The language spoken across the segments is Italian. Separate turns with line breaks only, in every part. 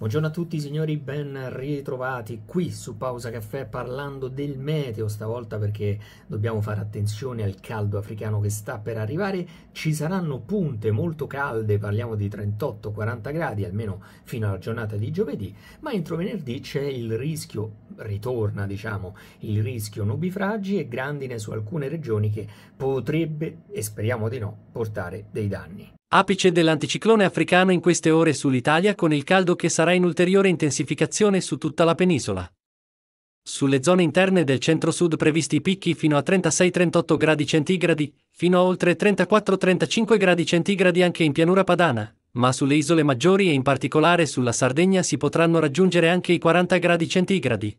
Buongiorno a tutti signori, ben ritrovati qui su Pausa Caffè parlando del meteo stavolta perché dobbiamo fare attenzione al caldo africano che sta per arrivare, ci saranno punte molto calde, parliamo di 38-40 gradi almeno fino alla giornata di giovedì, ma entro venerdì c'è il rischio, ritorna diciamo, il rischio nubifragi e grandine su alcune regioni che potrebbe, e speriamo di no, portare dei danni.
Apice dell'anticiclone africano in queste ore sull'Italia con il caldo che sarà in ulteriore intensificazione su tutta la penisola. Sulle zone interne del centro-sud previsti picchi fino a 36-38 gradi centigradi, fino a oltre 34-35 gradi centigradi anche in pianura padana, ma sulle isole maggiori e in particolare sulla Sardegna si potranno raggiungere anche i 40 gradi centigradi.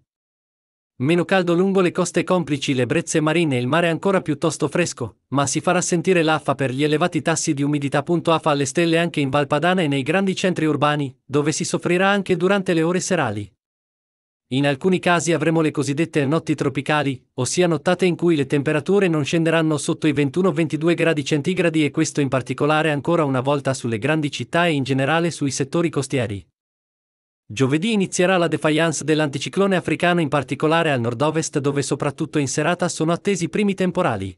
Meno caldo lungo le coste complici le brezze marine e il mare ancora piuttosto fresco, ma si farà sentire l'affa per gli elevati tassi di umidità. Afa alle stelle anche in Valpadana e nei grandi centri urbani, dove si soffrirà anche durante le ore serali. In alcuni casi avremo le cosiddette notti tropicali, ossia nottate in cui le temperature non scenderanno sotto i 21-22 gradi centigradi e questo in particolare ancora una volta sulle grandi città e in generale sui settori costieri. Giovedì inizierà la defiance dell'anticiclone africano in particolare al nord-ovest dove soprattutto in serata sono attesi i primi temporali.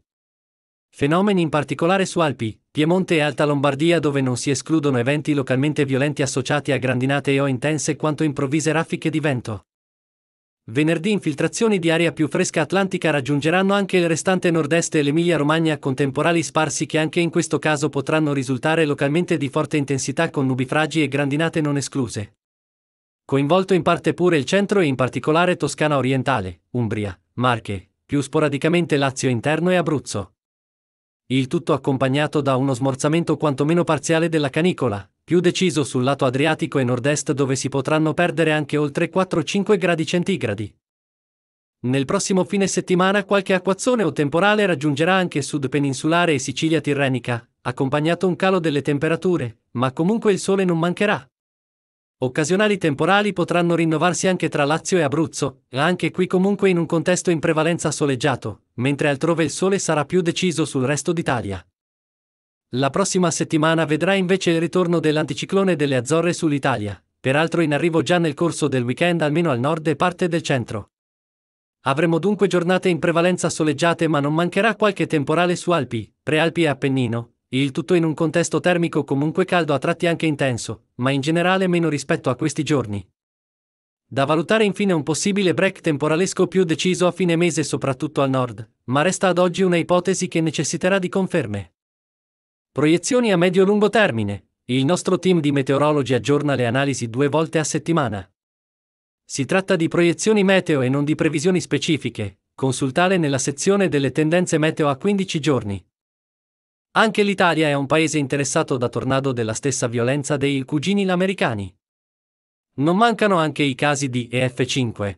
Fenomeni in particolare su Alpi, Piemonte e Alta Lombardia dove non si escludono eventi localmente violenti associati a grandinate o intense quanto improvvise raffiche di vento. Venerdì infiltrazioni di aria più fresca atlantica raggiungeranno anche il restante nord-est e l'Emilia-Romagna con temporali sparsi che anche in questo caso potranno risultare localmente di forte intensità con nubifragi e grandinate non escluse coinvolto in parte pure il centro e in particolare Toscana orientale, Umbria, Marche, più sporadicamente Lazio interno e Abruzzo. Il tutto accompagnato da uno smorzamento quantomeno parziale della canicola, più deciso sul lato adriatico e nord-est dove si potranno perdere anche oltre 4-5 gradi centigradi. Nel prossimo fine settimana qualche acquazzone o temporale raggiungerà anche sud peninsulare e Sicilia tirrenica, accompagnato un calo delle temperature, ma comunque il sole non mancherà occasionali temporali potranno rinnovarsi anche tra Lazio e Abruzzo, anche qui comunque in un contesto in prevalenza soleggiato, mentre altrove il sole sarà più deciso sul resto d'Italia. La prossima settimana vedrà invece il ritorno dell'anticiclone delle Azzorre sull'Italia, peraltro in arrivo già nel corso del weekend almeno al nord e parte del centro. Avremo dunque giornate in prevalenza soleggiate ma non mancherà qualche temporale su Alpi, Prealpi e Appennino, il tutto in un contesto termico comunque caldo a tratti anche intenso, ma in generale meno rispetto a questi giorni. Da valutare infine un possibile break temporalesco più deciso a fine mese soprattutto al nord, ma resta ad oggi una ipotesi che necessiterà di conferme. Proiezioni a medio-lungo termine. Il nostro team di meteorologi aggiorna le analisi due volte a settimana. Si tratta di proiezioni meteo e non di previsioni specifiche, Consultale nella sezione delle tendenze meteo a 15 giorni. Anche l'Italia è un paese interessato da tornado della stessa violenza dei cugini americani. Non mancano anche i casi di EF5,